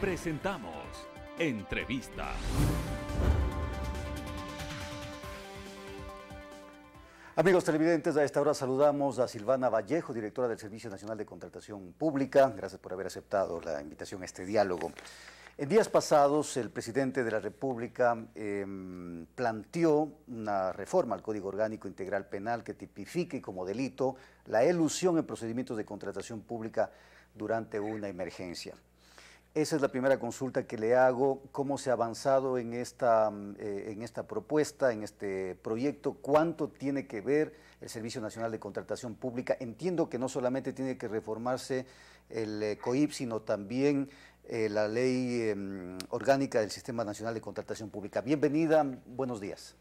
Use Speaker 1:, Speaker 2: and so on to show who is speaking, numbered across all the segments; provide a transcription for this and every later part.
Speaker 1: presentamos Entrevista. Amigos televidentes, a esta hora saludamos a Silvana Vallejo, directora del Servicio Nacional de Contratación Pública. Gracias por haber aceptado la invitación a este diálogo. En días pasados, el presidente de la República em, planteó una reforma al Código Orgánico Integral Penal que tipifique como delito la elusión en procedimientos de contratación pública durante una emergencia. Esa es la primera consulta que le hago. ¿Cómo se ha avanzado en esta, mm, eh, en esta propuesta, en este proyecto? ¿Cuánto tiene que ver el Servicio Nacional de Contratación Pública? Entiendo que no solamente tiene que reformarse el eh, COIP, sino también eh, la ley em, orgánica del Sistema Nacional de Contratación Pública. Bienvenida, buenos días.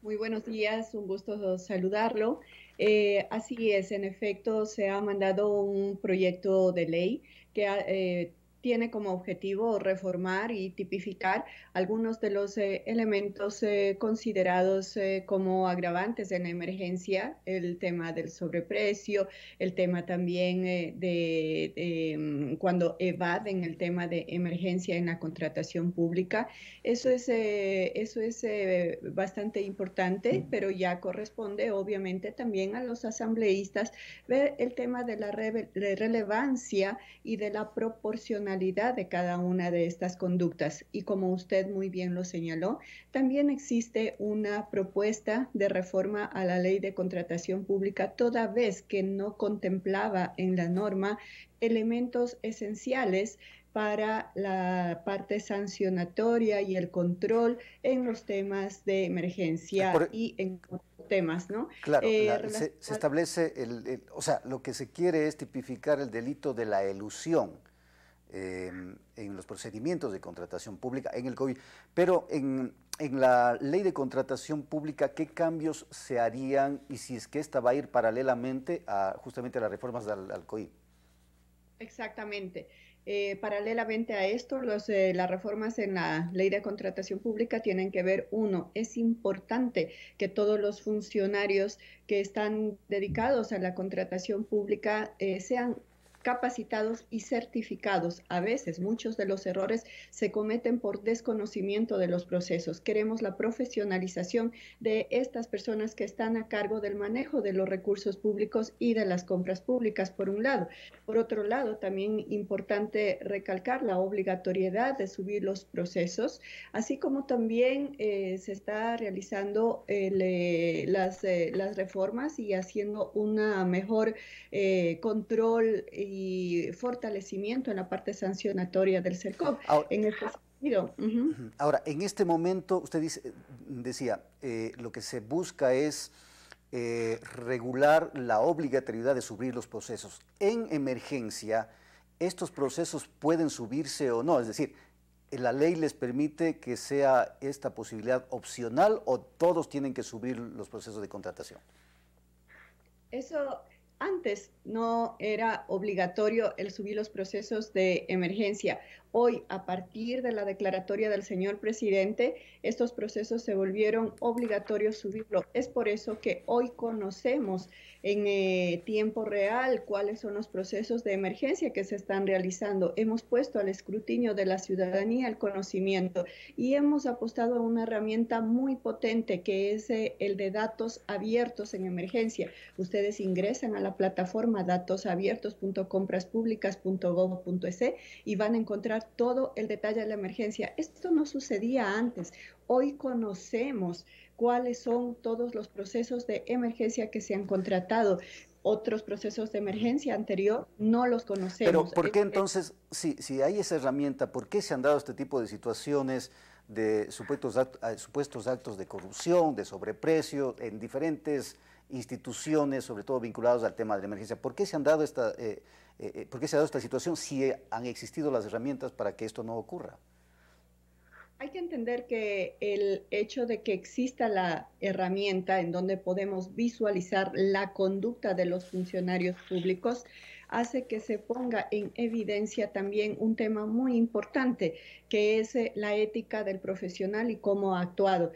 Speaker 2: Muy buenos días, un gusto saludarlo. Eh, así es, en efecto, se ha mandado un proyecto de ley que eh, tiene como objetivo reformar y tipificar algunos de los eh, elementos eh, considerados eh, como agravantes en emergencia, el tema del sobreprecio, el tema también de, mm, cuando evaden el tema de emergencia en la contratación pública. Eso es, eso es bastante importante, mm. pero ya corresponde obviamente también a los asambleístas ver el tema de la, relevancia y de la proporcionalidad de cada una de estas conductas y como usted muy bien lo señaló, también existe una propuesta de reforma a la ley de contratación pública toda vez que no contemplaba en la norma elementos esenciales para la parte sancionatoria y el control en los temas de emergencia e-, y en temas, ¿no? Claro, eh, se,
Speaker 1: establece, o sea, lo que se quiere es tipificar el delito de la elusión Em, en los procedimientos de contratación pública en el COVID. Pero en, la ley de contratación pública, ¿qué cambios se harían y si es que esta va a ir paralelamente a justamente a las reformas al, coi COVID?
Speaker 2: Exactamente. Eh, paralelamente a esto, los, eh, las reformas en la ley de contratación pública tienen que ver, uno, es importante que todos los funcionarios que están dedicados a la contratación pública eh, sean capacitados y certificados. A veces muchos de los errores se cometen por desconocimiento de los procesos. Queremos la profesionalización de estas personas que están a cargo del manejo de los recursos públicos y de las compras públicas, por un lado. Por otro lado, también importante recalcar la obligatoriedad de subir los procesos, así como también eh, se está realizando eh, eh, las, reformas y haciendo una mejor control y fortalecimiento en la parte sancionatoria del CERCOP. en este
Speaker 1: Ahora, en este momento, usted dice, decía, eh, lo que se busca es eh, regular la obligatoriedad de subir los procesos. En emergencia, ¿estos procesos pueden subirse o no? Es decir, ¿la ley les permite que sea esta posibilidad opcional o todos tienen que subir los procesos de contratación?
Speaker 2: Eso antes no era obligatorio el subir los procesos de emergencia. Hoy, a partir de la declaratoria del señor presidente, estos procesos se volvieron obligatorios subirlo. Es por eso que hoy conocemos en eh, tiempo real cuáles son los procesos de emergencia que se están realizando. Hemos puesto al escrutinio de la ciudadanía el conocimiento y hemos apostado a una herramienta muy potente que es eh, el de datos abiertos en emergencia. Ustedes ingresan a la plataforma datosabiertos.compraspúblicas.gov.es y van a encontrar todo el detalle de la emergencia. Esto no sucedía antes. Hoy conocemos cuáles son todos los procesos de emergencia que se han contratado. Otros procesos de emergencia anterior no los conocemos. Pero ¿por qué eh, eh,
Speaker 1: entonces, si, hay esa herramienta, por qué se han dado este tipo de situaciones? de eh, supuestos actos, de corrupción, de sobreprecio en diferentes instituciones, sobre todo vinculados al tema de la emergencia. ¿Por qué se han dado esta, eh, eh, ¿por qué se ha dado esta situación si eh, han existido las herramientas para que esto no ocurra?
Speaker 2: Hay que entender que el hecho de que exista la herramienta en donde podemos visualizar la conducta de los funcionarios públicos hace que se ponga en evidencia también un tema muy importante, que es la ética del profesional y cómo ha actuado.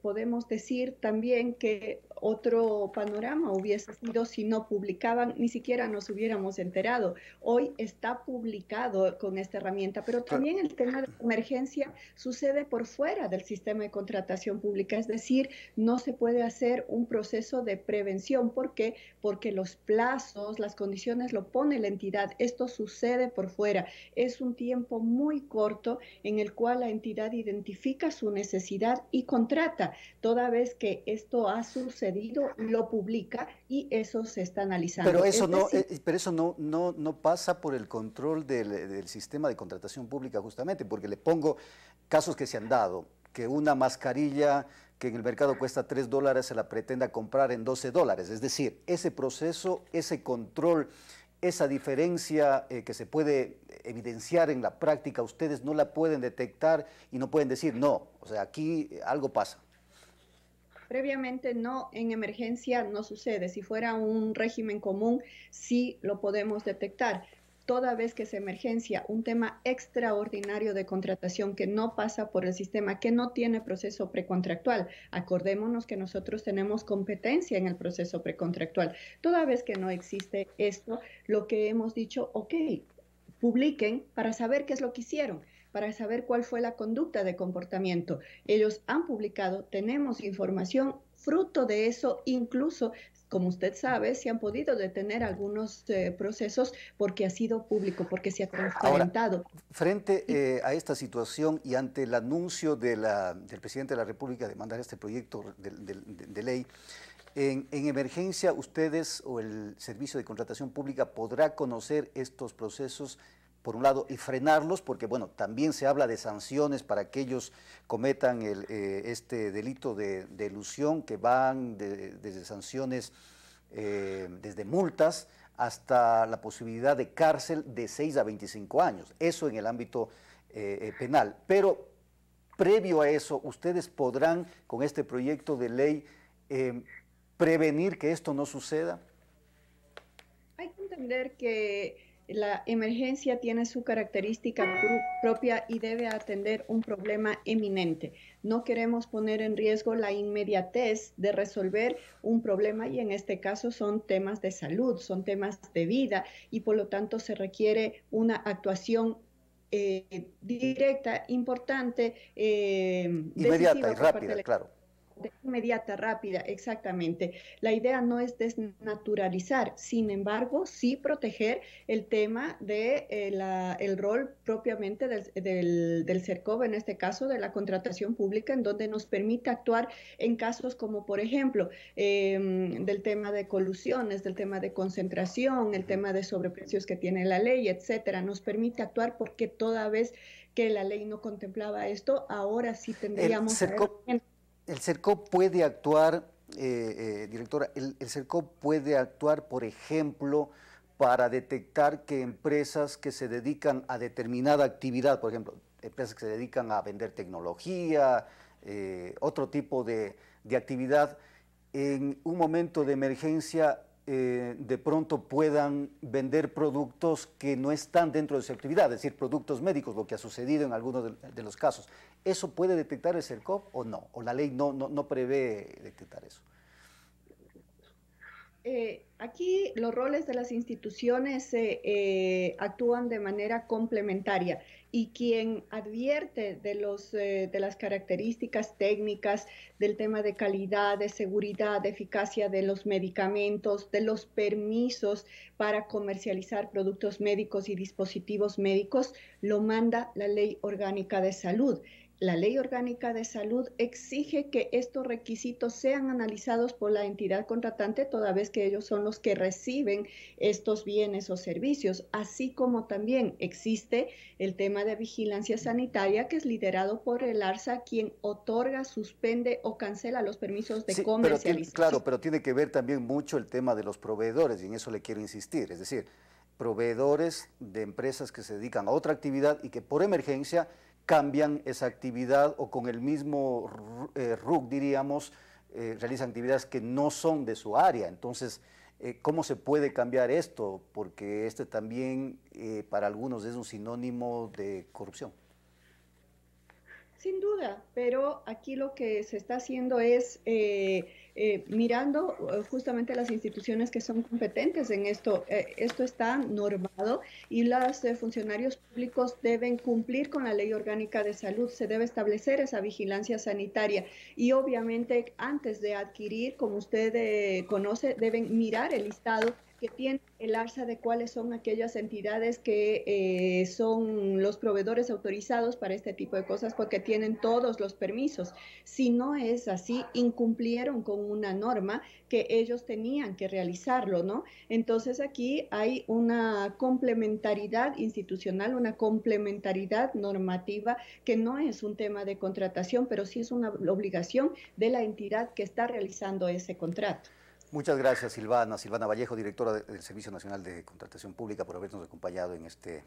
Speaker 2: podemos decir también que otro panorama hubiese sido si no publicaban, ni siquiera nos hubiéramos enterado. Hoy está publicado con esta herramienta, pero también el tema de emergencia sucede por fuera del sistema de contratación pública, es decir, no se puede hacer un proceso de prevención. ¿Por qué? Porque los plazos, las condiciones lo pone la entidad, esto sucede por fuera. Es un tiempo muy corto en el cual la entidad identifica su necesidad y contrata, toda vez que esto ha sucedido lo publica y eso se está analizando. Pero eso, no, eh,
Speaker 1: pero eso no, no, no pasa por el control del, sistema de contratación pública justamente, porque le pongo casos que se han dado, que una mascarilla que en el mercado cuesta 3 dólares se la pretenda comprar en 12 dólares. Es decir, ese proceso, ese control, esa diferencia eh, que se puede evidenciar en la práctica, ustedes no la pueden detectar y no pueden decir, no, o sea, aquí algo pasa.
Speaker 2: Previamente no, en emergencia no sucede. Si fuera un régimen común, sí lo podemos detectar. Toda vez que es emergencia, un tema extraordinario de contratación que no pasa por el sistema, que no tiene proceso precontractual. Acordémonos que nosotros tenemos competencia en el proceso precontractual. Toda vez que no existe esto, lo que hemos dicho, ok, publiquen para saber qué es lo que hicieron para saber cuál fue la conducta de comportamiento. Ellos han publicado, tenemos información fruto de eso, incluso, como usted sabe, se han podido detener algunos eh, procesos porque ha sido público, porque se ha transparentado.
Speaker 1: frente eh, a esta situación y ante el anuncio del presidente de la República de mandar este proyecto de, ley, en, en, emergencia, ustedes o el Servicio de Contratación Pública podrá conocer estos procesos por un lado, y frenarlos, porque bueno, también se habla de sanciones para que cometan eh, este delito de, de, ilusión que van desde sanciones, eh, desde multas hasta la posibilidad de cárcel de 6 a 25 años, eso en el ámbito eh, penal. Pero previo a eso, ustedes podrán con este proyecto de ley prevenir que esto no suceda.
Speaker 2: Hay que entender que la emergencia tiene su característica propia y debe atender un problema eminente. No queremos poner en riesgo la inmediatez de resolver un problema y en este caso son temas de salud, son temas de vida y por lo tanto se requiere una actuación eh, directa, importante, eh, inmediata y rápida, claro inmediata, rápida, exactamente. La idea no es desnaturalizar, sin embargo, sí proteger el tema de eh, la, el rol propiamente del, del, en este caso de la contratación pública, en donde nos permite actuar en casos como, por ejemplo, em, del tema de colusiones, del tema de concentración, el tema de sobreprecios que tiene la ley, etcétera. Nos permite actuar porque toda vez que la ley no contemplaba esto, ahora sí tendríamos...
Speaker 1: El CERCOP puede actuar, eh, eh, directora, el, puede actuar, por ejemplo, para detectar que empresas que se dedican a determinada actividad, por ejemplo, empresas que se dedican a vender tecnología, eh, otro tipo de, de actividad, en un momento de emergencia eh, de pronto puedan vender productos que no están dentro de su actividad, es decir, productos médicos, lo que ha sucedido en algunos de, los casos. ¿Eso puede detectar el CERCOP o no? ¿O la ley no, prevé detectar eso?
Speaker 2: Eh, aquí los roles de las instituciones eh, actúan de manera complementaria y quien advierte de, los, eh, de las características técnicas, del tema de calidad, de seguridad, de eficacia de los medicamentos, de los permisos para comercializar productos médicos y dispositivos médicos, lo manda la Ley Orgánica de Salud. La Ley Orgánica de Salud exige que estos requisitos sean analizados por la entidad contratante, toda vez que ellos son los que reciben estos bienes o servicios, así como también existe el tema de vigilancia sanitaria, que es liderado por el ARSA, quien otorga, suspende o cancela los permisos de comercialización. claro,
Speaker 1: pero tiene que ver también mucho el tema de los proveedores, y en eso le quiero insistir, es decir, proveedores de empresas que se dedican a otra actividad y que por emergencia cambian esa actividad o con el mismo eh, RUC, diríamos, eh, realizan actividades que no son de su área. Entonces, eh, ¿cómo se puede cambiar esto? Porque este también eh, para algunos es un sinónimo de corrupción.
Speaker 2: Sin duda, pero aquí lo que se está haciendo es eh, eh, mirando eh, justamente las instituciones que son competentes en esto. esto está normado y los funcionarios públicos deben cumplir con la ley orgánica de salud. Se debe establecer esa vigilancia sanitaria y obviamente antes de adquirir, como usted conoce, deben mirar el listado que tiene el ARSA de cuáles son aquellas entidades que eh, son los proveedores autorizados para este tipo de cosas porque tienen todos los permisos. Si no es así, incumplieron con una norma que ellos tenían que realizarlo, ¿no? Entonces aquí hay una complementariedad institucional, una complementariedad normativa que no es un tema de contratación, pero sí es una obligación de la entidad que está realizando ese contrato.
Speaker 1: Muchas gracias, Silvana. Silvana Vallejo, directora del Servicio Nacional de Contratación Pública, por habernos acompañado en este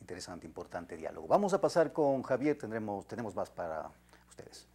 Speaker 1: interesante, importante diálogo. Vamos a pasar con Javier, tendremos, tenemos más para ustedes.